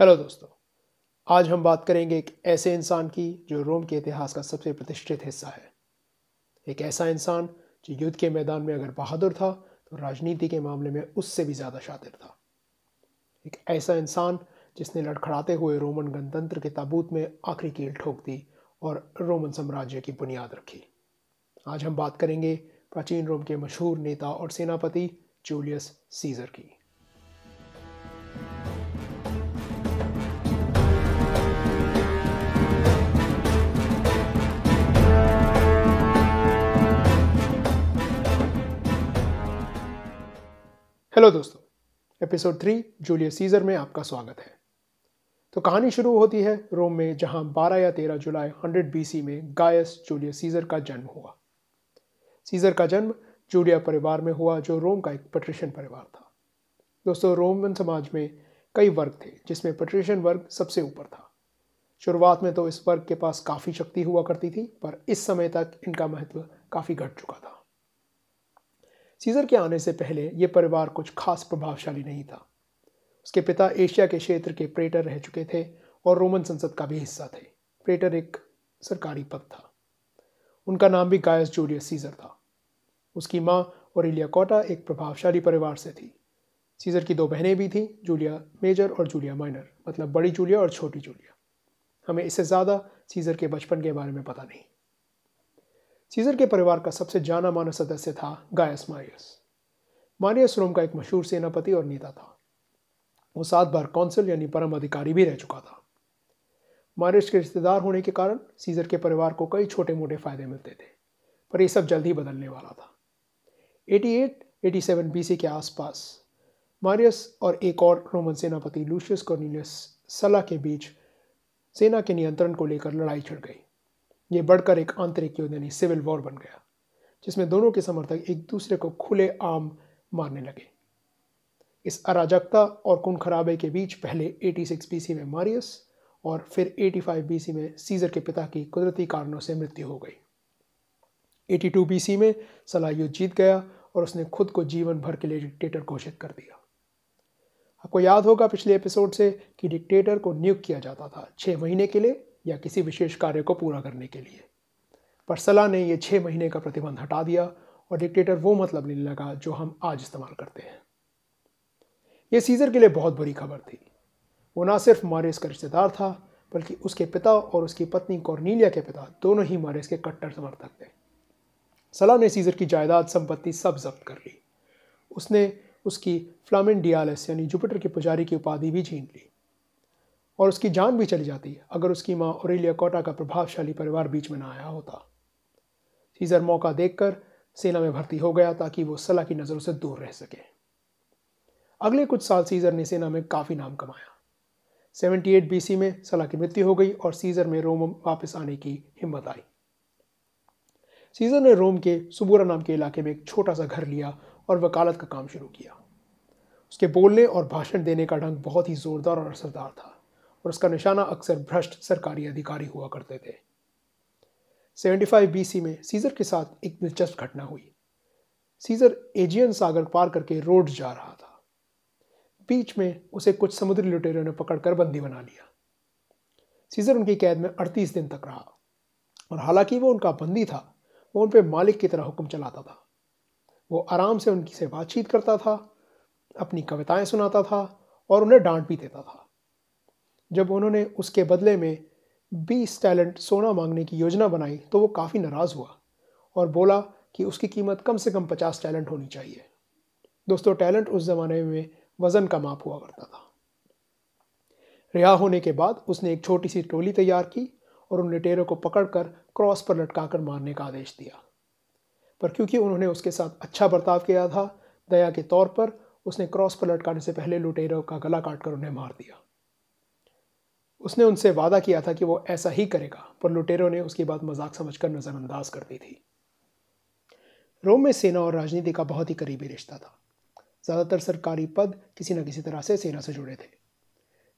hello दोस्तों आज हम बात करेंगे एक ऐसे इंसान की जो रोम के इतिहास का सबसे प्रतिष्ठित हिस्सा है एक ऐसा इंसान जो युद्ध के मैदान में अगर बहादुर था तो राजनीति के मामले में उससे भी ज़्यादा शातिर था एक ऐसा इंसान जिसने लड़खड़ाते हुए रोमन गणतंत्र के ताबूत में आखिरी कील ठोक दी और रोमन साम्राज्य की बुनियाद रखी आज हम बात करेंगे प्राचीन रोम के मशहूर नेता और सेनापति जूलियस सीजर की हेलो दोस्तों एपिसोड थ्री जूलियस सीजर में आपका स्वागत है तो कहानी शुरू होती है रोम में जहां 12 या 13 जुलाई 100 बीसी में गायस जूलियस सीजर का जन्म हुआ सीजर का जन्म जूलिया परिवार में हुआ जो रोम का एक पट्रिशन परिवार था दोस्तों रोमन समाज में कई वर्ग थे जिसमें पट्रिशन वर्ग सबसे ऊपर था शुरुआत में तो इस वर्ग के पास काफ़ी शक्ति हुआ करती थी पर इस समय तक इनका महत्व काफ़ी घट चुका था सीज़र के आने से पहले ये परिवार कुछ खास प्रभावशाली नहीं था उसके पिता एशिया के क्षेत्र के प्रेटर रह चुके थे और रोमन संसद का भी हिस्सा थे प्रेटर एक सरकारी पद था उनका नाम भी गायस जूलियस सीजर था उसकी माँ और इलिया कोटा एक प्रभावशाली परिवार से थी सीजर की दो बहनें भी थीं जूलिया मेजर और जूलिया माइनर मतलब बड़ी जूलिया और छोटी जूलिया हमें इससे ज़्यादा सीजर के बचपन के बारे में पता नहीं सीजर के परिवार का सबसे जाना माना सदस्य था गायस मारियस मारियस रोम का एक मशहूर सेनापति और नेता था वो सात बार कौंसिल यानी परम अधिकारी भी रह चुका था मारियस के रिश्तेदार होने के कारण सीजर के परिवार को कई छोटे मोटे फायदे मिलते थे पर ये सब जल्द ही बदलने वाला था 88, 87 सी के आसपास मारियस और एक और रोमन सेनापति लूशियस कॉर्नीलियस सला के बीच सेना के नियंत्रण को लेकर लड़ाई छिड़ गई ये बढ़कर एक आंतरिक युद्ध यानी सिविल वॉर बन गया जिसमें दोनों के समर्थक एक दूसरे को खुले आम मारने लगे इस अराजकता और कुन खराबे के बीच पहले 86 सिक्स बीसी में मारियस और फिर 85 फाइव बीसी में सीजर के पिता की कुदरती कारणों से मृत्यु हो गई 82 टू बीसी में सलाह युद्ध जीत गया और उसने खुद को जीवन भर के लिए डिक्टेटर घोषित कर दिया आपको याद होगा पिछले एपिसोड से कि डिक्टेटर को नियुक्त किया जाता था छः महीने के लिए या किसी विशेष कार्य को पूरा करने के लिए परसला ने यह छः महीने का प्रतिबंध हटा दिया और डिक्टेटर वो मतलब लेने लगा जो हम आज इस्तेमाल करते हैं यह सीज़र के लिए बहुत बड़ी खबर थी वो ना सिर्फ मारेस का रिश्तेदार था बल्कि उसके पिता और उसकी पत्नी कॉर्नीलिया के पिता दोनों ही मारेस के कट्टर समर्थक थे सलाह ने सीज़र की जायदाद संपत्ति सब जब्त कर ली उसने उसकी फ्लामिन डियालिस यानी जुपिटर के पुजारी की उपाधि भी छीन ली और उसकी जान भी चली जाती अगर उसकी माँ और कोटा का प्रभावशाली परिवार बीच में ना आया होता सीजर मौका देखकर सेना में भर्ती हो गया ताकि वो सलाह की नज़रों से दूर रह सके अगले कुछ साल सीजर ने सेना में काफ़ी नाम कमाया 78 बीसी में सलाह की मृत्यु हो गई और सीजर में रोम वापस आने की हिम्मत आई सीजर ने रोम के सुबूरा नाम के इलाके में एक छोटा सा घर लिया और वकालत का काम शुरू किया उसके बोलने और भाषण देने का ढंग बहुत ही ज़ोरदार और असरदार था और उसका निशाना अक्सर भ्रष्ट सरकारी अधिकारी हुआ करते थे 75 सी में सीजर के साथ एक दिलचस्प घटना हुई सीजर एजियन सागर पार करके रोड जा रहा था बीच में उसे कुछ समुद्री लुटेरों ने पकड़कर बंदी बना लिया सीजर उनकी कैद में 38 दिन तक रहा और हालांकि वो उनका बंदी था वो उन पर मालिक की तरह हुक्म चलाता था वो आराम से उनकी से बातचीत करता था अपनी कविताएं सुनाता था और उन्हें डांट भी देता था जब उन्होंने उसके बदले में बीस टैलेंट सोना मांगने की योजना बनाई तो वो काफ़ी नाराज़ हुआ और बोला कि उसकी कीमत कम से कम पचास टैलेंट होनी चाहिए दोस्तों टैलेंट उस ज़माने में वज़न का माप हुआ करता था रिहा होने के बाद उसने एक छोटी सी टोली तैयार की और उन लुटेरों को पकड़कर क्रॉस पर लटकाकर मारने का आदेश दिया पर क्योंकि उन्होंने उसके साथ अच्छा बर्ताव किया था दया के तौर पर उसने क्रॉस पर लटकाने से पहले लुटेरों का गला काटकर उन्हें मार दिया उसने उनसे वादा किया था कि वो ऐसा ही करेगा पर लुटेरों ने उसकी बात मजाक समझकर नज़रअंदाज कर दी थी रोम में सेना और राजनीति का बहुत ही करीबी रिश्ता था ज़्यादातर सरकारी पद किसी न किसी तरह से सेना से जुड़े थे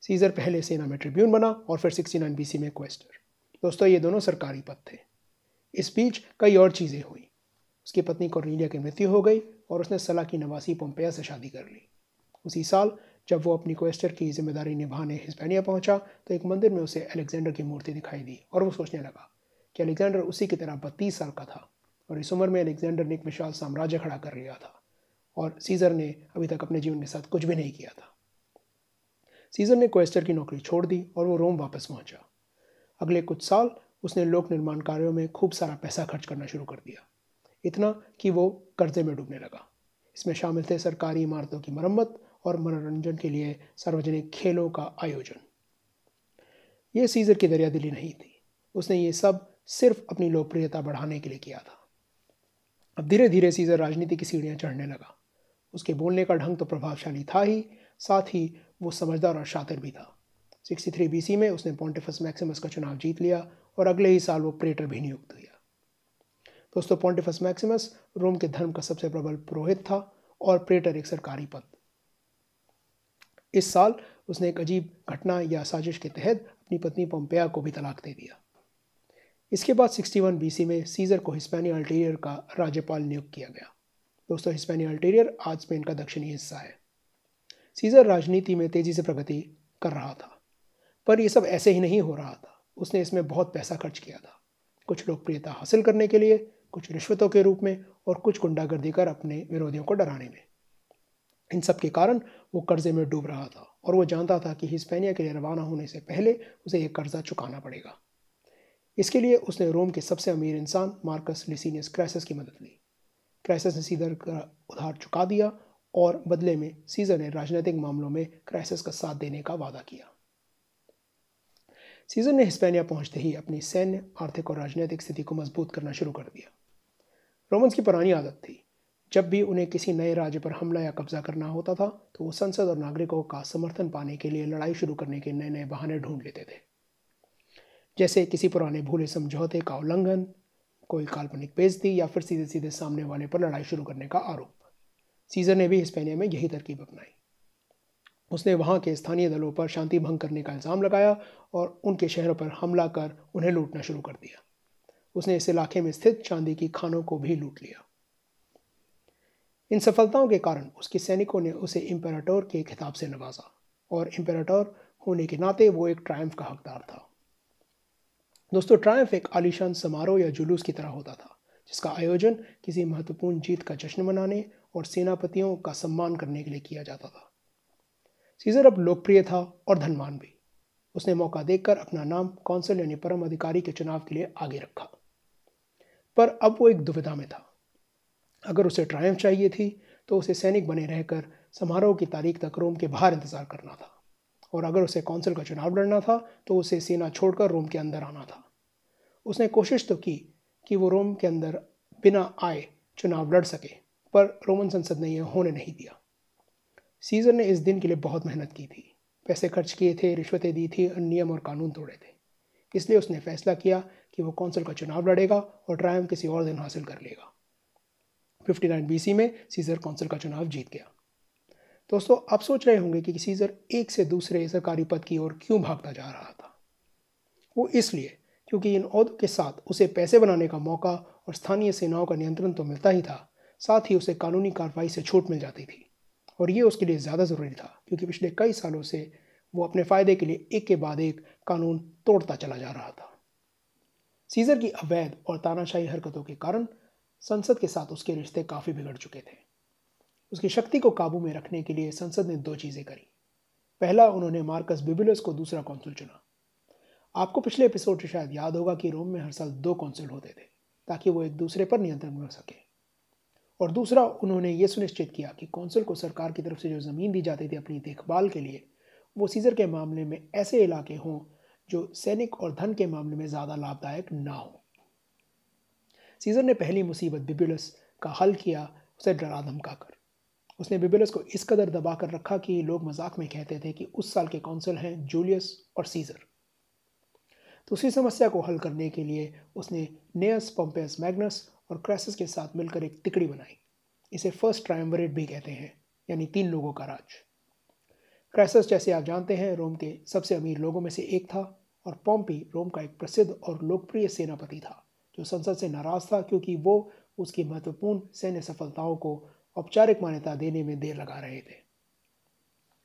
सीज़र पहले सेना में ट्रिब्यून बना और फिर 69 बीसी में क्वेस्टर दोस्तों ये दोनों सरकारी पद थे इस बीच कई और चीज़ें हुई उसकी पत्नी कॉर्नीलिया की मृत्यु हो गई और उसने सलाह की नवासी पोम्पेया से शादी कर ली उसी साल जब वो अपनी क्वेस्टर की जिम्मेदारी निभाने हिस्पैनिया पहुंचा तो एक मंदिर में उसे अलेक्जेंडर की मूर्ति दिखाई दी और वो सोचने लगा कि अलेक्जेंडर उसी की तरह बत्तीस साल का था और इस उम्र में अलेक्जेंडर ने एक विशाल साम्राज्य खड़ा कर लिया था और सीज़र ने अभी तक अपने जीवन के साथ कुछ भी नहीं किया था सीज़र ने क्वेस्टर की नौकरी छोड़ दी और वो रोम वापस पहुंचा अगले कुछ साल उसने लोक निर्माण कार्यों में खूब सारा पैसा खर्च करना शुरू कर दिया इतना कि वो कर्जे में डूबने लगा इसमें शामिल थे सरकारी इमारतों की मरम्मत और मनोरंजन के लिए सार्वजनिक खेलों का आयोजन ये सीजर की दरियादिली नहीं थी उसने ये सब सिर्फ अपनी लोकप्रियता बढ़ाने के लिए किया था अब धीरे धीरे सीजर राजनीति की सीढ़ियाँ चढ़ने लगा उसके बोलने का ढंग तो प्रभावशाली था ही साथ ही वो समझदार और शातिर भी था 63 बीसी में उसने पॉन्टिफस मैक्सिमस का चुनाव जीत लिया और अगले ही साल वो प्रेटर भी नियुक्त हुआ दोस्तों पॉन्टिफस मैक्सिमस रोम के धर्म का सबसे प्रबल पुरोहित था और प्रेटर एक सरकारी पद इस साल उसने एक अजीब घटना या साजिश के तहत अपनी पत्नी पोम्पिया को भी तलाक दे दिया इसके बाद 61 सी में सीजर को हिस्पैनिया अल्टीरियर का राज्यपाल नियुक्त किया गया दोस्तों हिस्पैनिया अल्टीरियर आज स्पेन का दक्षिणी हिस्सा है सीजर राजनीति में तेज़ी से प्रगति कर रहा था पर यह सब ऐसे ही नहीं हो रहा था उसने इसमें बहुत पैसा खर्च किया था कुछ लोकप्रियता हासिल करने के लिए कुछ रिश्वतों के रूप में और कुछ गुंडागर्दी कर अपने विरोधियों को डराने में इन सब के कारण वो कर्ज़े में डूब रहा था और वो जानता था कि हिस्पेनिया के लिए रवाना होने से पहले उसे एक कर्ज़ा चुकाना पड़ेगा इसके लिए उसने रोम के सबसे अमीर इंसान मार्कस लिसिनियस क्राइसिस की मदद ली क्राइसिस ने सीधर का उधार चुका दिया और बदले में सीजर ने राजनीतिक मामलों में क्राइसिस का साथ देने का वादा किया सीजर ने हिस्पेनिया पहुंचते ही अपनी सैन्य आर्थिक और राजनीतिक स्थिति को मजबूत करना शुरू कर दिया रोमन्स की पुरानी आदत थी जब भी उन्हें किसी नए राज्य पर हमला या कब्जा करना होता था तो वो संसद और नागरिकों का समर्थन पाने के लिए लड़ाई शुरू करने के नए नए बहाने ढूंढ लेते थे जैसे किसी पुराने भूले समझौते का उल्लंघन कोई काल्पनिक बेजती या फिर सीधे सीधे सामने वाले पर लड़ाई शुरू करने का आरोप सीजर ने भी हिस्पेनिया में यही तरकीब अपनाई उसने वहाँ के स्थानीय दलों पर शांति भंग करने का इल्ज़ाम लगाया और उनके शहरों पर हमला कर उन्हें लूटना शुरू कर दिया उसने इस इलाके में स्थित चांदी की खानों को भी लूट लिया इन सफलताओं के कारण उसके सैनिकों ने उसे इम्पेराटोर के खिताब से नवाजा और इम्पेराटोर होने के नाते वो एक ट्रायम्फ का हकदार था दोस्तों ट्रायम्फ एक आलिशान समारोह या जुलूस की तरह होता था जिसका आयोजन किसी महत्वपूर्ण जीत का जश्न मनाने और सेनापतियों का सम्मान करने के लिए किया जाता था सीजर अब लोकप्रिय था और धनवान भी उसने मौका देखकर अपना नाम कौंसिल यानी परम अधिकारी के चुनाव के लिए आगे रखा पर अब वो एक दुविधा में था अगर उसे ट्रायम्फ चाहिए थी तो उसे सैनिक बने रहकर समारोह की तारीख तक रोम के बाहर इंतजार करना था और अगर उसे कौंसिल का चुनाव लड़ना था तो उसे सेना छोड़कर रोम के अंदर आना था उसने कोशिश तो की कि वो रोम के अंदर बिना आए चुनाव लड़ सके पर रोमन संसद ने यह होने नहीं दिया सीजर ने इस दिन के लिए बहुत मेहनत की थी पैसे खर्च किए थे रिश्वतें दी थी नियम और कानून तोड़े थे इसलिए उसने फैसला किया कि वो कौंसिल का चुनाव लड़ेगा और ट्रायम किसी और दिन हासिल कर लेगा 59 बीसी में सीजर कौंसिल का चुनाव जीत गया दोस्तों आप सोच रहे होंगे कि सीजर एक से दूसरे सरकारी पद की ओर क्यों भागता जा रहा था वो इसलिए क्योंकि इन औदों के साथ उसे पैसे बनाने का मौका और स्थानीय सेनाओं का नियंत्रण तो मिलता ही था साथ ही उसे कानूनी कार्रवाई से छूट मिल जाती थी और ये उसके लिए ज़्यादा ज़रूरी था क्योंकि पिछले कई सालों से वो अपने फ़ायदे के लिए एक के बाद एक कानून तोड़ता चला जा रहा था सीज़र की अवैध और तानाशाही हरकतों के कारण संसद के साथ उसके रिश्ते काफ़ी बिगड़ चुके थे उसकी शक्ति को काबू में रखने के लिए संसद ने दो चीज़ें करी पहला उन्होंने मार्कस बिबुलस को दूसरा कौंसिल चुना आपको पिछले एपिसोड से शायद याद होगा कि रोम में हर साल दो कौंसिल होते थे ताकि वो एक दूसरे पर नियंत्रण कर सके और दूसरा उन्होंने ये सुनिश्चित किया कि कौंसिल को सरकार की तरफ से जो ज़मीन दी जाती थी अपनी देखभाल के लिए वो सीज़र के मामले में ऐसे इलाके हों जो सैनिक और धन के मामले में ज़्यादा लाभदायक ना हों सीजर ने पहली मुसीबत बिबुलस का हल किया उसे डरा धमका कर उसने बिबुलस को इस कदर दबा कर रखा कि लोग मजाक में कहते थे कि उस साल के कौंसिल हैं जूलियस और सीजर तो उसी समस्या को हल करने के लिए उसने नेयस पोम्पेस मैग्नस और क्रैसस के साथ मिलकर एक तिकड़ी बनाई इसे फर्स्ट ट्रायम्बरेट भी कहते हैं यानी तीन लोगों का राज क्रैसस जैसे आप जानते हैं रोम के सबसे अमीर लोगों में से एक था और पॉम्पी रोम का एक प्रसिद्ध और लोकप्रिय सेनापति था जो संसद से नाराज था क्योंकि वो उसकी महत्वपूर्ण सैन्य सफलताओं को औपचारिक मान्यता देने में देर लगा रहे थे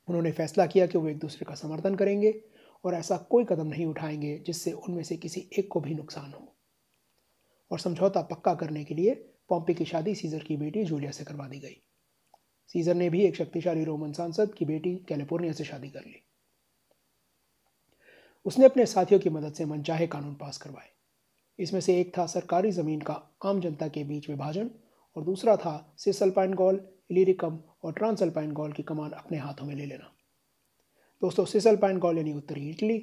उन्होंने फैसला किया कि वो एक दूसरे का समर्थन करेंगे और ऐसा कोई कदम नहीं उठाएंगे जिससे उनमें से किसी एक को भी नुकसान हो और समझौता पक्का करने के लिए पॉम्पे की शादी सीजर की बेटी जूलिया से करवा दी गई सीजर ने भी एक शक्तिशाली रोमन सांसद की बेटी कैलिफोर्निया से शादी कर ली उसने अपने साथियों की मदद से मनचाहे कानून पास करवाए इसमें से एक था सरकारी ज़मीन का आम जनता के बीच विभाजन और दूसरा था सिसल्पाइन गॉल इलिरिकम और ट्रांसल्पाइन गॉल की कमान अपने हाथों में ले लेना दोस्तों सिसल्पाइन गॉल यानी उत्तरी इटली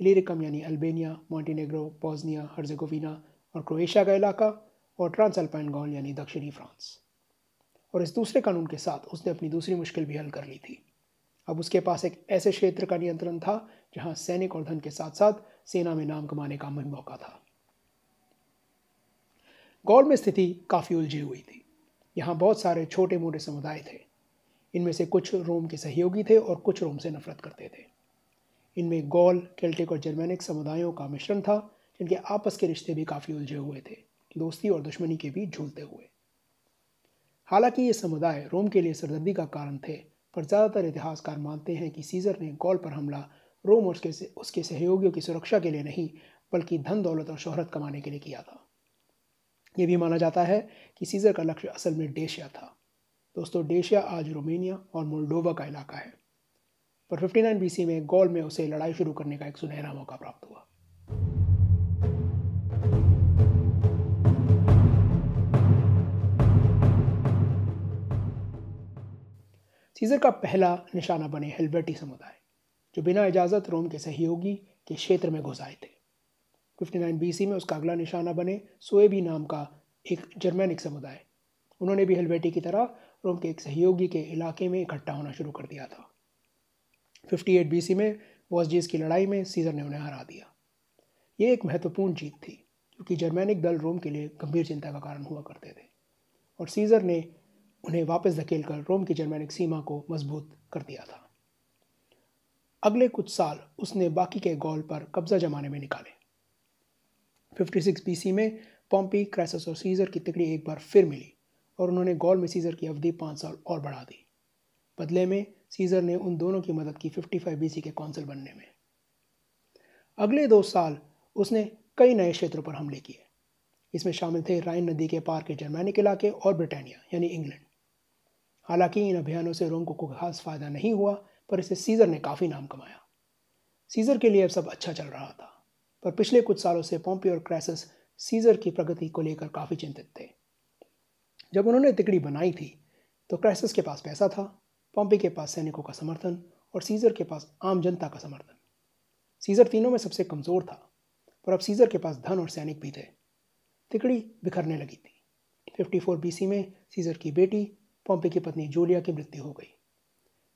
इलिरिकम यानी अल्बेनिया मॉन्टीनेग्रो पोजनिया हर्जेगोविना और क्रोएशिया का इलाका और ट्रांसल्पाइन गॉल यानी दक्षिणी फ्रांस और इस दूसरे कानून के साथ उसने अपनी दूसरी मुश्किल भी हल कर ली थी अब उसके पास एक ऐसे क्षेत्र का नियंत्रण था जहां सैनिक और धन के साथ साथ सेना में नाम कमाने का मन मौका था गौर में स्थिति काफ़ी उलझी हुई थी यहाँ बहुत सारे छोटे मोटे समुदाय थे इनमें से कुछ रोम के सहयोगी थे और कुछ रोम से नफरत करते थे इनमें गॉल केल्टिक और जर्मेनिक समुदायों का मिश्रण था जिनके आपस के रिश्ते भी काफ़ी उलझे हुए थे दोस्ती और दुश्मनी के बीच झूलते हुए हालांकि ये समुदाय रोम के लिए सरदर्दी का कारण थे पर ज़्यादातर इतिहासकार मानते हैं कि सीज़र ने गॉल पर हमला रोम और उसके उसके सहयोगियों की सुरक्षा के लिए नहीं बल्कि धन दौलत और शोहरत कमाने के लिए किया था ये भी माना जाता है कि सीजर का लक्ष्य असल में डेशिया था दोस्तों डेशिया आज रोमेनिया और मोल्डोवा का इलाका है पर 59 नाइन बीसी में गोल में उसे लड़ाई शुरू करने का एक सुनहरा मौका प्राप्त हुआ सीजर का पहला निशाना बने हेल्बर्टी समुदाय जो बिना इजाज़त रोम के सहयोगी के क्षेत्र में घुस आए थे 59 बीसी में उसका अगला निशाना बने सोएबी नाम का एक जर्मैनिक समुदाय उन्होंने भी हेलवेटी की तरह रोम के एक सहयोगी के इलाके में इकट्ठा होना शुरू कर दिया था 58 सी में वॉसजीज की लड़ाई में सीजर ने उन्हें हरा दिया ये एक महत्वपूर्ण जीत थी क्योंकि जर्मैनिक दल रोम के लिए गंभीर चिंता का कारण हुआ करते थे और सीजर ने उन्हें वापस धकेल कर रोम की जर्मैनिक सीमा को मजबूत कर दिया था अगले कुछ साल उसने बाकी के गोल पर कब्जा जमाने में निकाले 56 बीसी में पॉम्पी क्रैसस और सीजर की तिकड़ी एक बार फिर मिली और उन्होंने गॉल में सीजर की अवधि पाँच साल और बढ़ा दी बदले में सीजर ने उन दोनों की मदद की 55 बीसी के कौंसिल बनने में अगले दो साल उसने कई नए क्षेत्रों पर हमले किए इसमें शामिल थे राइन नदी के पार के जर्मैनिक इलाके और ब्रिटानिया यानी इंग्लैंड हालांकि इन अभियानों से रोम को खास फायदा नहीं हुआ पर इसे सीजर ने काफ़ी नाम कमाया सीजर के लिए अब सब अच्छा चल रहा था पर पिछले कुछ सालों से पोम्पी और क्रैसस सीजर की प्रगति को लेकर काफ़ी चिंतित थे जब उन्होंने तिकड़ी बनाई थी तो क्रैसस के पास पैसा था पॉम्पी के पास सैनिकों का समर्थन और सीजर के पास आम जनता का समर्थन सीजर तीनों में सबसे कमज़ोर था पर अब सीजर के पास धन और सैनिक भी थे तिकड़ी बिखरने लगी थी 54 फोर में सीजर की बेटी पॉम्पी की पत्नी जूलिया की मृत्यु हो गई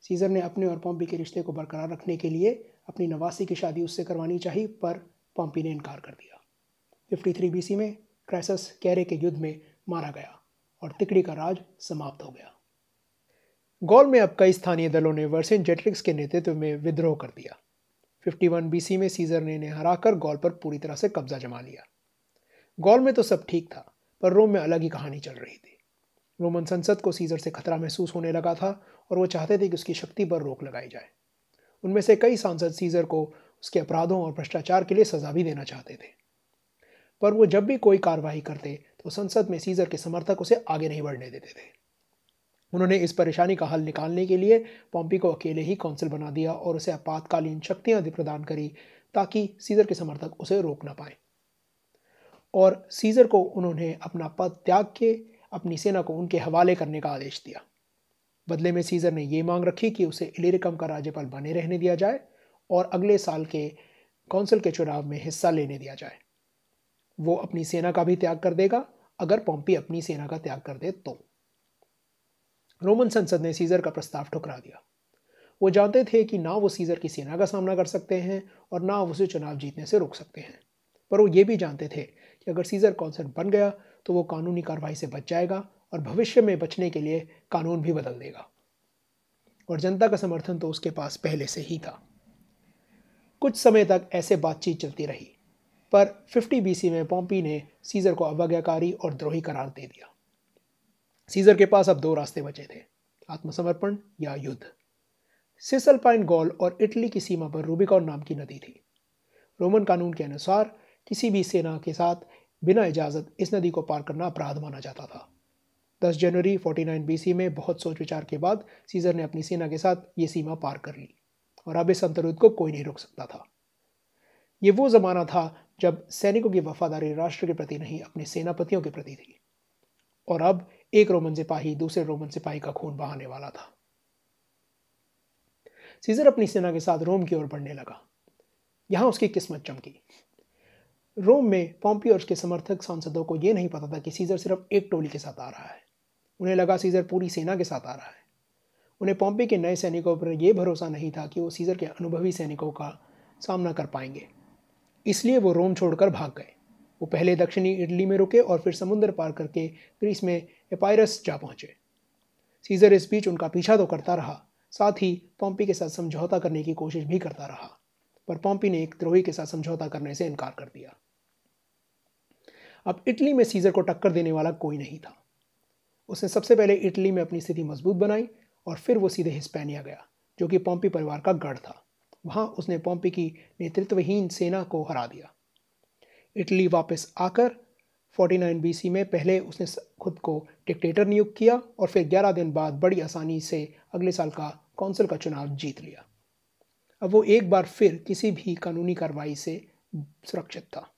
सीजर ने अपने और पॉम्पी के रिश्ते को बरकरार रखने के लिए अपनी नवासी की शादी उससे करवानी चाहिए पर पॉम्पी ने इनकार कर दिया 53 थ्री बी में क्रैसस कैरे के युद्ध में मारा गया और तिकड़ी का राज समाप्त हो गया गौल में अब कई स्थानीय दलों ने वर्सिन जेटलिक्स के नेतृत्व में विद्रोह कर दिया 51 वन बी में सीजर ने इन्हें हराकर गौल पर पूरी तरह से कब्जा जमा लिया गौल में तो सब ठीक था पर रोम में अलग ही कहानी चल रही थी रोमन संसद को सीजर से खतरा महसूस होने लगा था और वो चाहते थे कि उसकी शक्ति पर रोक लगाई जाए उनमें से कई सांसद सीजर को उसके अपराधों और भ्रष्टाचार के लिए सजा भी देना चाहते थे पर वो जब भी कोई कार्रवाई करते तो संसद में सीजर के समर्थक उसे आगे नहीं बढ़ने देते थे उन्होंने इस परेशानी का हल निकालने के लिए पॉम्पी को अकेले ही कौंसिल बना दिया और उसे आपातकालीन शक्तियां प्रदान करी ताकि सीजर के समर्थक उसे रोक ना पाए और सीजर को उन्होंने अपना पद त्याग के अपनी सेना को उनके हवाले करने का आदेश दिया बदले में सीजर ने ये मांग रखी कि उसे इलेरिकम का राज्यपाल बने रहने दिया जाए और अगले साल के कौंसिल के चुनाव में हिस्सा लेने दिया जाए वो अपनी सेना का भी त्याग कर देगा अगर पोम्पी अपनी सेना का त्याग कर दे तो रोमन संसद ने सीजर का प्रस्ताव ठुकरा दिया वो जानते थे कि ना वो सीजर की सेना का सामना कर सकते हैं और ना उसे चुनाव जीतने से रोक सकते हैं पर वो ये भी जानते थे कि अगर सीजर कॉन्सल बन गया तो वो कानूनी कार्रवाई से बच जाएगा और भविष्य में बचने के लिए कानून भी बदल देगा और जनता का समर्थन तो उसके पास पहले से ही था कुछ समय तक ऐसे बातचीत चलती रही पर 50 बीसी में पॉम्पी ने सीज़र को अवज्ञाकारी और द्रोही करार दे दिया सीज़र के पास अब दो रास्ते बचे थे आत्मसमर्पण या युद्ध सिसलपाइन गॉल और इटली की सीमा पर रूबिकॉन नाम की नदी थी रोमन कानून के अनुसार किसी भी सेना के साथ बिना इजाज़त इस नदी को पार करना अपराध माना जाता था 10 जनवरी 49 बीसी में बहुत सोच विचार के बाद सीज़र ने अपनी सेना के साथ ये सीमा पार कर ली और अब इस अंतरुद को कोई नहीं रोक सकता था ये वो ज़माना था जब सैनिकों की वफादारी राष्ट्र के प्रति नहीं अपने सेनापतियों के प्रति थी और अब एक रोमन सिपाही दूसरे रोमन सिपाही का खून बहाने वाला था सीजर अपनी सेना के साथ रोम की ओर बढ़ने लगा यहां उसकी किस्मत चमकी रोम में पॉम्पी और उसके समर्थक सांसदों को यह नहीं पता था कि सीजर सिर्फ एक टोली के साथ आ रहा है उन्हें लगा सीजर पूरी सेना के साथ आ रहा है उन्हें पॉम्पे के नए सैनिकों पर यह भरोसा नहीं था कि वो सीज़र के अनुभवी सैनिकों का सामना कर पाएंगे इसलिए वो रोम छोड़कर भाग गए वो पहले दक्षिणी इटली में रुके और फिर समुद्र पार करके ग्रीस में एपायरस जा पहुंचे सीज़र इस बीच उनका पीछा तो करता रहा साथ ही पॉम्पी के साथ समझौता करने की कोशिश भी करता रहा पर पॉम्पी ने एक द्रोही के साथ समझौता करने से इनकार कर दिया अब इटली में सीज़र को टक्कर देने वाला कोई नहीं था उसने सबसे पहले इटली में अपनी स्थिति मजबूत बनाई और फिर वो सीधे हिस्पैनिया गया जो कि पोम्पी परिवार का गढ़ था वहाँ उसने पोम्पी की नेतृत्वहीन सेना को हरा दिया इटली वापस आकर 49 बीसी में पहले उसने खुद को डिक्टेटर नियुक्त किया और फिर 11 दिन बाद बड़ी आसानी से अगले साल का कौंसिल का चुनाव जीत लिया अब वो एक बार फिर किसी भी कानूनी कार्रवाई से सुरक्षित था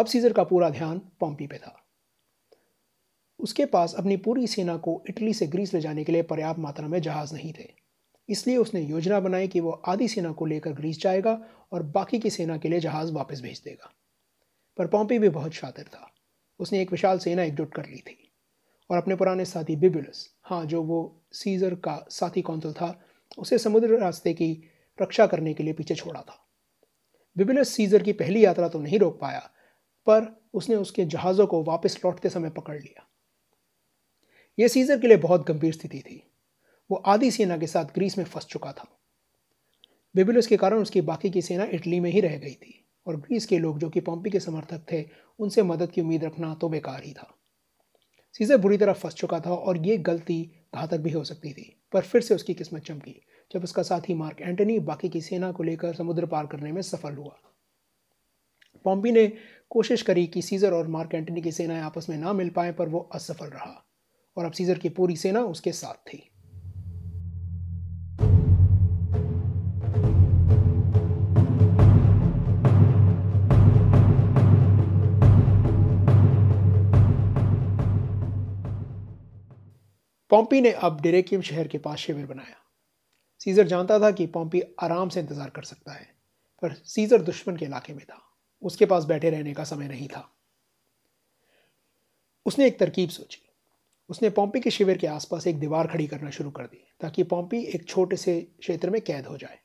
अब सीजर का पूरा ध्यान पोम्पी पे था उसके पास अपनी पूरी सेना को इटली से ग्रीस ले जाने के लिए पर्याप्त मात्रा में जहाज़ नहीं थे इसलिए उसने योजना बनाई कि वह आधी सेना को लेकर ग्रीस जाएगा और बाकी की सेना के लिए जहाज़ वापस भेज देगा पर पॉम्पी भी बहुत शातिर था उसने एक विशाल सेना एकजुट कर ली थी और अपने पुराने साथी बिबुलस हाँ जो वो सीजर का साथी कौंसल था उसे समुद्र रास्ते की रक्षा करने के लिए पीछे छोड़ा था बिबुलस सीजर की पहली यात्रा तो नहीं रोक पाया पर उसने उसके जहाज़ों को वापस लौटते समय पकड़ लिया यह सीजर के लिए बहुत गंभीर स्थिति थी वो आधी सेना के साथ ग्रीस में फंस चुका था बेबुलस के कारण उसकी बाकी की सेना इटली में ही रह गई थी और ग्रीस के लोग जो कि पॉम्पी के समर्थक थे उनसे मदद की उम्मीद रखना तो बेकार ही था सीजर बुरी तरह फंस चुका था और ये गलती घातक भी हो सकती थी पर फिर से उसकी किस्मत चमकी जब उसका साथी मार्क एंटनी बाकी की सेना को लेकर समुद्र पार करने में सफल हुआ पॉम्पी ने कोशिश करी कि सीजर और मार्क एंटनी की सेनाएं आपस में ना मिल पाएं पर वो असफल रहा और अब सीजर की पूरी सेना उसके साथ थी पॉम्पी ने अब डेरेकियम शहर के पास शिविर बनाया सीजर जानता था कि पॉम्पी आराम से इंतजार कर सकता है पर सीजर दुश्मन के इलाके में था उसके पास बैठे रहने का समय नहीं था उसने एक तरकीब सोची उसने पॉम्पी के शिविर के आसपास एक दीवार खड़ी करना शुरू कर दी ताकि पॉम्पी एक छोटे से क्षेत्र में कैद हो जाए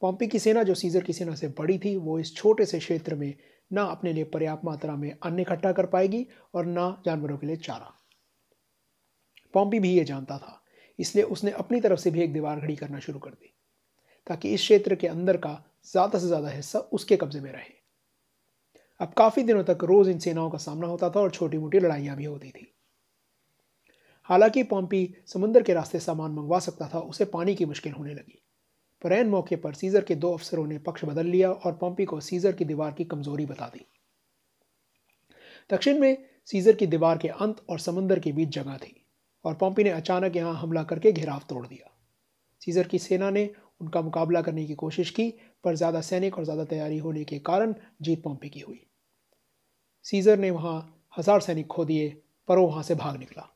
पॉम्पी की सेना जो सीजर की सेना से बड़ी थी वो इस छोटे से क्षेत्र में ना अपने लिए पर्याप्त मात्रा में अन्न इकट्ठा कर पाएगी और ना जानवरों के लिए चारा पॉम्पी भी ये जानता था इसलिए उसने अपनी तरफ से भी एक दीवार खड़ी करना शुरू कर दी ताकि इस क्षेत्र के अंदर का ज़्यादा से ज़्यादा हिस्सा उसके कब्जे में रहे अब काफ़ी दिनों तक रोज़ इन सेनाओं का सामना होता था और छोटी मोटी लड़ाइयाँ भी होती थी हालांकि पॉम्पी समुंदर के रास्ते सामान मंगवा सकता था उसे पानी की मुश्किल होने लगी पर एन मौके पर सीज़र के दो अफसरों ने पक्ष बदल लिया और पॉम्पी को सीज़र की दीवार की कमजोरी बता दी दक्षिण में सीज़र की दीवार के अंत और समुंदर के बीच जगह थी और पॉम्पी ने अचानक यहाँ हमला करके घेराव तोड़ दिया सीज़र की सेना ने उनका मुकाबला करने की कोशिश की पर ज़्यादा सैनिक और ज़्यादा तैयारी होने के कारण जीत पॉम्पी की हुई सीज़र ने वहाँ हज़ार सैनिक खो दिए पर वो वहाँ से भाग निकला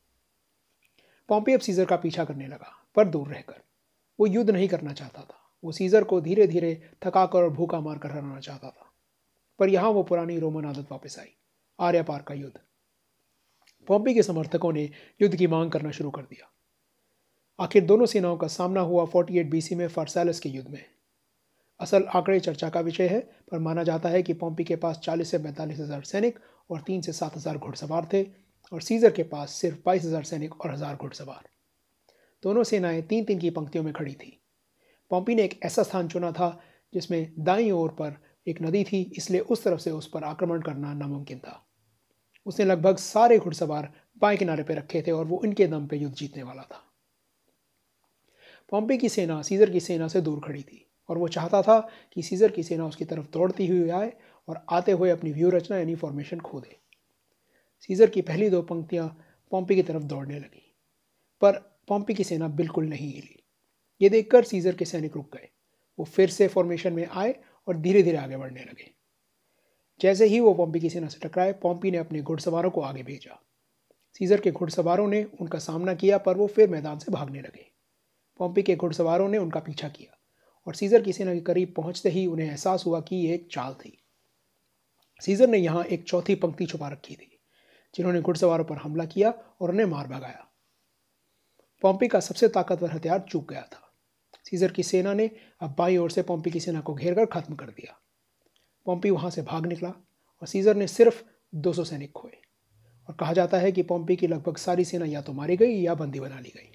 पॉम्पे अब सीज़र का पीछा करने लगा पर दूर रहकर वो युद्ध नहीं करना चाहता था वो सीज़र को धीरे धीरे थकाकर और भूखा मारकर हराना चाहता था पर यहां वो पुरानी रोमन आदत वापस आई आर्यापार का युद्ध पॉम्पे के समर्थकों ने युद्ध की मांग करना शुरू कर दिया आखिर दोनों सेनाओं का सामना हुआ 48 बीसी में फारसैलस के युद्ध में असल आंकड़े चर्चा का विषय है पर माना जाता है कि पॉम्पी के पास 40 से पैंतालीस हज़ार सैनिक और 3 से 7 हज़ार घुड़सवार थे और सीज़र के पास सिर्फ बाईस हज़ार सैनिक और हज़ार घुड़सवार दोनों सेनाएं तीन तीन की पंक्तियों में खड़ी थी पॉम्पी ने एक ऐसा स्थान चुना था जिसमें दाई ओर पर एक नदी थी इसलिए उस तरफ से उस पर आक्रमण करना नामुमकिन था उसने लगभग सारे घुड़सवार बाएं किनारे पर रखे थे और वो इनके दम पर युद्ध जीतने वाला था पॉम्पी की सेना सीज़र की सेना से दूर खड़ी थी और वो चाहता था कि सीज़र की सेना उसकी तरफ दौड़ती हुई आए और आते हुए अपनी व्यू रचना यानी फॉर्मेशन खो दे सीजर की पहली दो पंक्तियां पॉम्पी की तरफ दौड़ने लगी पर पॉम्पी की सेना बिल्कुल नहीं हिली ये देखकर सीजर के सैनिक रुक गए वो फिर से फॉर्मेशन में आए और धीरे धीरे आगे बढ़ने लगे जैसे ही वो पॉम्पी की सेना से टकराए पॉम्पी ने अपने घुड़सवारों को आगे भेजा सीजर के घुड़सवारों ने उनका सामना किया पर वो फिर मैदान से भागने लगे पॉम्पी के घुड़सवारों ने उनका पीछा किया और सीजर की सेना के करीब पहुंचते ही उन्हें एहसास हुआ कि ये एक चाल थी सीजर ने यहाँ एक चौथी पंक्ति छुपा रखी थी जिन्होंने घुड़सवारों पर हमला किया और उन्हें मार भगाया पॉम्पी का सबसे ताकतवर हथियार चूक गया था सीजर की सेना ने अब बाई ओर से पॉम्पी की सेना को घेर कर खत्म कर दिया पॉम्पी वहां से भाग निकला और सीजर ने सिर्फ 200 सैनिक खोए और कहा जाता है कि पॉम्पी की लगभग सारी सेना या तो मारी गई या बंदी बना ली गई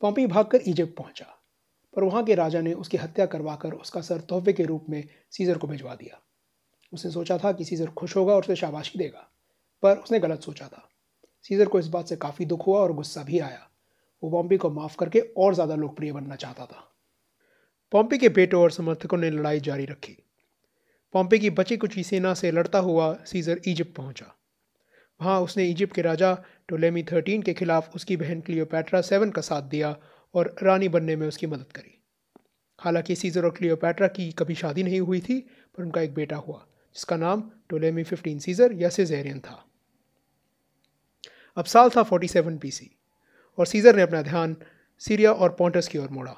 पॉम्पी भागकर इजिप्ट पहुंचा पर वहां के राजा ने उसकी हत्या करवाकर उसका सर तोहफे के रूप में सीजर को भिजवा दिया उसने सोचा था कि सीजर खुश होगा और उसे शाबाशी देगा पर उसने गलत सोचा था सीजर को इस बात से काफ़ी दुख हुआ और गुस्सा भी आया वो पॉम्पी को माफ़ करके और ज़्यादा लोकप्रिय बनना चाहता था पॉम्पी के बेटों और समर्थकों ने लड़ाई जारी रखी पॉम्पी की बची कुची सेना से लड़ता हुआ सीजर इजिप्ट पहुंचा वहां उसने इजिप्ट के राजा टोलेमी थर्टीन के खिलाफ उसकी बहन क्लियोपैट्रा सेवन का साथ दिया और रानी बनने में उसकी मदद करी हालांकि सीजर और क्लियोपैट्रा की कभी शादी नहीं हुई थी पर उनका एक बेटा हुआ जिसका नाम टोलेमी फिफ्टीन सीजर या सिजेरियन था अब साल था 47 बीसी और सीज़र ने अपना ध्यान सीरिया और पॉन्टस की ओर मोड़ा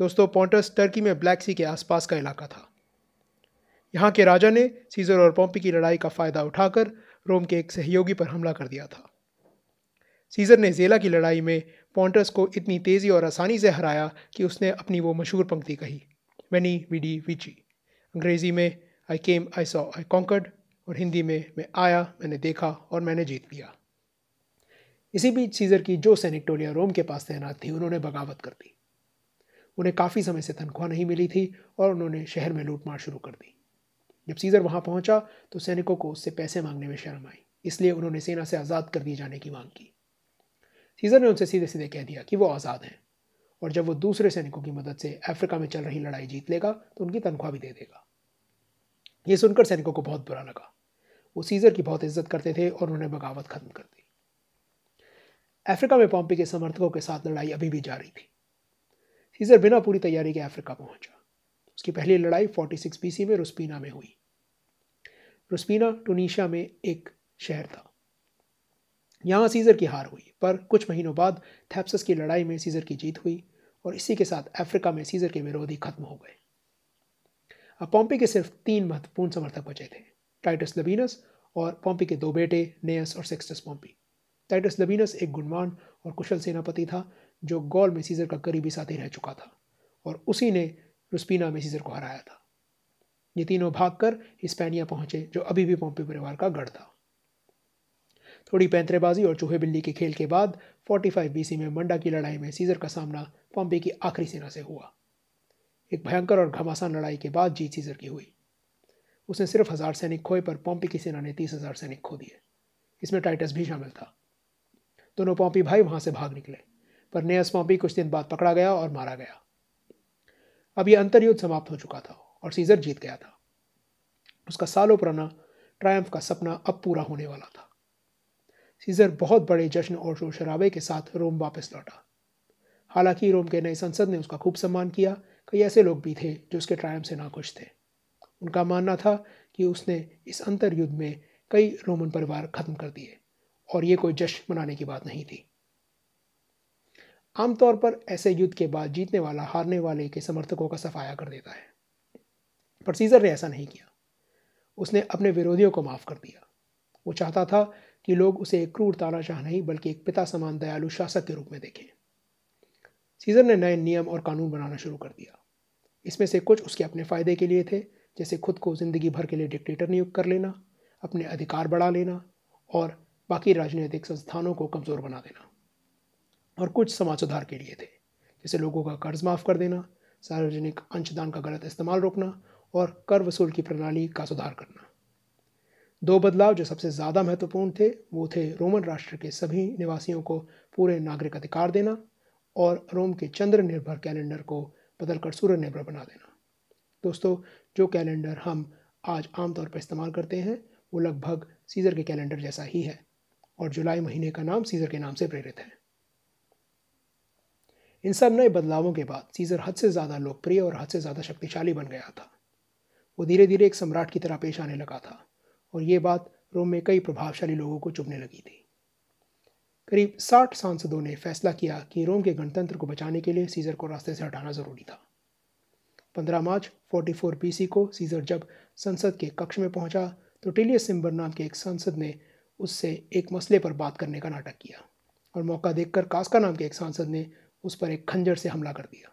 दोस्तों पॉन्टस टर्की में ब्लैक सी के आसपास का इलाका था यहाँ के राजा ने सीज़र और पोम्पी की लड़ाई का फ़ायदा उठाकर रोम के एक सहयोगी पर हमला कर दिया था सीज़र ने जेला की लड़ाई में पॉन्टस को इतनी तेज़ी और आसानी से हराया कि उसने अपनी वो मशहूर पंक्ति कही मैनी विडी विची अंग्रेज़ी में आई केम आई सॉ आई कॉन्कर्ड और हिंदी में मैं आया मैंने देखा और मैंने जीत लिया इसी बीच सीजर की जो सेनेटोरिया रोम के पास तैनात थी उन्होंने बगावत कर दी उन्हें काफ़ी समय से तनख्वाह नहीं मिली थी और उन्होंने शहर में लूटमार शुरू कर दी जब सीजर वहां पहुंचा तो सैनिकों को उससे पैसे मांगने में शर्म आई इसलिए उन्होंने सेना से आज़ाद कर दिए जाने की मांग की सीजर ने उनसे सीधे सीधे कह दिया कि वो आज़ाद हैं और जब वो दूसरे सैनिकों की मदद से अफ्रीका में चल रही लड़ाई जीत लेगा तो उनकी तनख्वाह भी दे देगा ये सुनकर सैनिकों को बहुत बुरा लगा वो सीजर की बहुत इज्जत करते थे और उन्होंने बगावत खत्म कर दी अफ्रीका में पॉम्पी के समर्थकों के साथ लड़ाई अभी भी जारी थी सीजर बिना पूरी तैयारी के अफ्रीका पहुंचा उसकी पहली लड़ाई 46 बीसी में रुस्पीना में हुई रुस्पीना टूनिशिया में एक शहर था यहाँ सीजर की हार हुई पर कुछ महीनों बाद थैप्सस की लड़ाई में सीजर की जीत हुई और इसी के साथ अफ्रीका में सीजर के विरोधी खत्म हो गए अब पॉम्पी के सिर्फ तीन महत्वपूर्ण समर्थक बचे थे टाइटस लबीनस और पॉम्पी के दो बेटे नेयस और सेक्सटस पॉम्पी टाइटस लबीनस एक गुणवान और कुशल सेनापति था जो गौल में सीज़र का करीबी साथी रह चुका था और उसी ने रुस्पीना में सीज़र को हराया था ये तीनों भागकर हिस्पैनिया पहुंचे जो अभी भी पोम्पी परिवार का गढ़ था थोड़ी पैंतरेबाजी और चूहे बिल्ली के खेल के बाद 45 बीसी में मंडा की लड़ाई में सीज़र का सामना पोम्पे की आखिरी सेना से हुआ एक भयंकर और घमासान लड़ाई के बाद जीत सीज़र की हुई उसने सिर्फ हज़ार सैनिक खोए पर पोम्पे की सेना ने तीस हज़ार सैनिक खो दिए इसमें टाइटस भी शामिल था दोनों पोम्पी भाई वहां से भाग निकले पर नेयस पोम्पी कुछ दिन बाद पकड़ा गया और मारा गया अब यह अंतर्युद्ध समाप्त हो चुका था और सीजर जीत गया था उसका सालों पुराना ट्रायम्फ का सपना अब पूरा होने वाला था सीजर बहुत बड़े जश्न और शोर शराबे के साथ रोम वापस लौटा हालांकि रोम के नए संसद ने उसका खूब सम्मान किया कई ऐसे लोग भी थे जो उसके ट्रायम्फ से नाखुश थे उनका मानना था कि उसने इस अंतर युद्ध में कई रोमन परिवार खत्म कर दिए और ये कोई जश्न मनाने की बात नहीं थी आमतौर पर ऐसे युद्ध के बाद जीतने वाला हारने वाले के समर्थकों का सफाया कर देता है पर सीजर ने ऐसा नहीं किया उसने अपने विरोधियों को माफ़ कर दिया वो चाहता था कि लोग उसे एक क्रूर तानाशाह नहीं बल्कि एक पिता समान दयालु शासक के रूप में देखें सीजर ने नए नियम और कानून बनाना शुरू कर दिया इसमें से कुछ उसके अपने फ़ायदे के लिए थे जैसे खुद को ज़िंदगी भर के लिए डिक्टेटर नियुक्त कर लेना अपने अधिकार बढ़ा लेना और बाकी राजनीतिक संस्थानों को कमज़ोर बना देना और कुछ समाज सुधार के लिए थे जैसे लोगों का कर्ज माफ़ कर देना सार्वजनिक अंशदान का गलत इस्तेमाल रोकना और कर वसूल की प्रणाली का सुधार करना दो बदलाव जो सबसे ज़्यादा महत्वपूर्ण थे वो थे रोमन राष्ट्र के सभी निवासियों को पूरे नागरिक अधिकार देना और रोम के चंद्र निर्भर कैलेंडर को बदलकर सूर्य निर्भर बना देना दोस्तों जो कैलेंडर हम आज आमतौर पर इस्तेमाल करते हैं वो लगभग सीज़र के कैलेंडर जैसा ही है और जुलाई महीने का नाम सीजर के नाम से प्रेरित है इन सब नए बदलावों के बाद सीजर हद से ज़्यादा लोकप्रिय और हद से ज़्यादा शक्तिशाली बन गया था वो धीरे धीरे एक सम्राट की तरह पेश आने लगा था और ये बात रोम में कई प्रभावशाली लोगों को चुभने लगी थी करीब साठ सांसदों ने फैसला किया कि रोम के गणतंत्र को बचाने के लिए सीजर को रास्ते से हटाना ज़रूरी था 15 मार्च 44 बीसी को सीजर जब संसद के कक्ष में पहुंचा तो टिलियस सिम्बर नाम के एक सांसद ने उससे एक मसले पर बात करने का नाटक किया और मौका देखकर कास्का नाम के एक सांसद ने उस पर एक खंजर से हमला कर दिया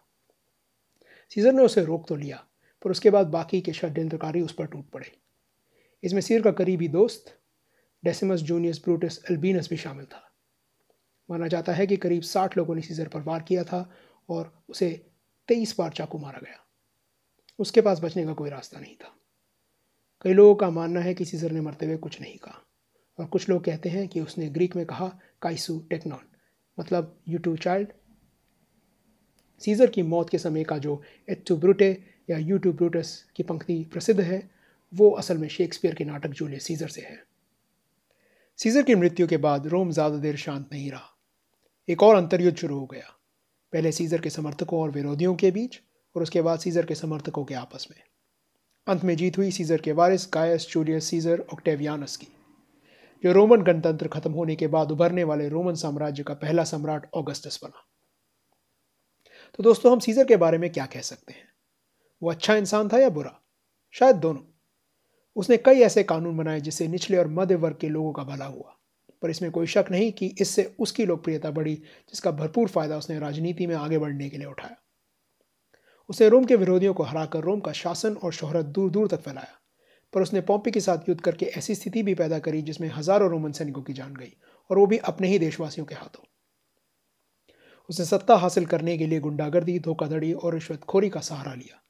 सीजर ने उसे रोक तो लिया पर उसके बाद बाकी के षड्यंत्रकारी उस पर टूट पड़े इसमें सीर का करीबी दोस्त डेसिमस जूनियस ब्रूटस एल्बीनस भी शामिल था माना जाता है कि करीब साठ लोगों ने सीजर पर वार किया था और उसे तेईस बार चाकू मारा गया उसके पास बचने का कोई रास्ता नहीं था कई लोगों का मानना है कि सीजर ने मरते हुए कुछ नहीं कहा और कुछ लोग कहते हैं कि उसने ग्रीक में कहा काइसू टेक्नॉन मतलब यू टू चाइल्ड सीजर की मौत के समय का जो एट्टू ब्रूटे या यू टू ब्रूटस की पंक्ति प्रसिद्ध है वो असल में शेक्सपियर के नाटक जूलिय सीजर से है सीजर की मृत्यु के बाद रोम ज़्यादा देर शांत नहीं रहा एक और अंतर्युद्ध शुरू हो गया पहले सीजर के समर्थकों और विरोधियों के बीच और उसके बाद सीजर के समर्थकों के आपस में अंत में जीत हुई सीजर के वारिस गायस जूलियस सीजर ऑक्टेवियानस की जो रोमन गणतंत्र खत्म होने के बाद उभरने वाले रोमन साम्राज्य का पहला सम्राट ऑगस्टस बना तो दोस्तों हम सीजर के बारे में क्या कह सकते हैं वो अच्छा इंसान था या बुरा शायद दोनों उसने कई ऐसे कानून बनाए जिससे निचले और मध्य वर्ग के लोगों का भला हुआ पर इसमें कोई शक नहीं कि इससे उसकी लोकप्रियता बढ़ी जिसका भरपूर फायदा उसने राजनीति में आगे बढ़ने के लिए उठाया उसने रोम के विरोधियों को हराकर रोम का शासन और शोहरत दूर दूर तक फैलाया पर उसने पॉम्पी के साथ युद्ध करके ऐसी स्थिति भी पैदा करी जिसमें हजारों रोमन सैनिकों की जान गई और वो भी अपने ही देशवासियों के हाथों उसने सत्ता हासिल करने के लिए गुंडागर्दी धोखाधड़ी और रिश्वतखोरी का सहारा लिया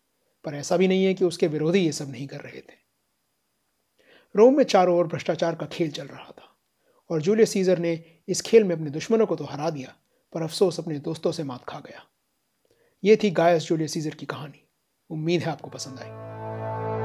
पर ऐसा भी नहीं है कि उसके विरोधी ये सब नहीं कर रहे थे रोम में चारों ओर भ्रष्टाचार का खेल चल रहा था और जूलियस सीजर ने इस खेल में अपने दुश्मनों को तो हरा दिया पर अफसोस अपने दोस्तों से मात खा गया ये थी गायस जूलियस सीजर की कहानी उम्मीद है आपको पसंद आई